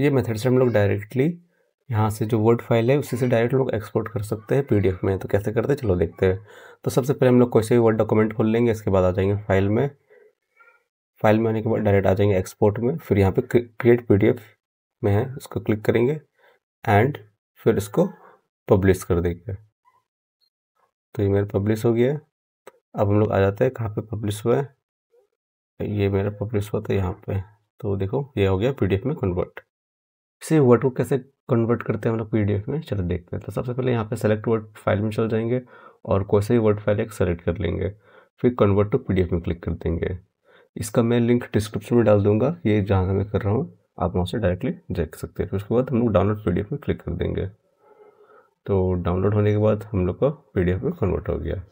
ये मेथड से हम लोग डायरेक्टली यहाँ से जो वर्ड फाइल है उसी से डायरेक्ट लोग एक्सपोर्ट कर सकते हैं पीडीएफ में तो कैसे करते हैं चलो देखते हैं तो सबसे पहले हम लोग कोई से भी वर्ड डॉक्यूमेंट खोल लेंगे इसके बाद आ जाएंगे फाइल में फाइल में आने के बाद डायरेक्ट आ जाएंगे एक्सपोर्ट में फिर यहाँ पे क्रिएट पी में है उसको क्लिक करेंगे एंड फिर इसको पब्लिश कर देंगे तो ये मेरा पब्लिश हो गया अब हम लोग आ जाते हैं कहाँ पर पब्लिश हुआ है ये मेरा पब्लिश हुआ था यहाँ पर तो देखो ये हो गया पी में कन्वर्ट इसे वर्ड को कैसे कन्वर्ट करते हैं हम लोग पी में चलो देखते हैं तो सबसे पहले यहाँ पे सेलेक्ट वर्ड फाइल में चल जाएंगे और कोई सा भी वर्ड फाइल एक सेलेक्ट कर लेंगे फिर कन्वर्ट टू पी में क्लिक कर देंगे इसका मैं लिंक डिस्क्रिप्शन में डाल दूंगा ये जहाँ से मैं कर रहा हूँ आप वहाँ से डायरेक्टली देख सकते हैं उसके बाद हम लोग डाउनलोड पी में क्लिक कर देंगे तो डाउनलोड होने के बाद हम लोग का पी में कन्वर्ट हो गया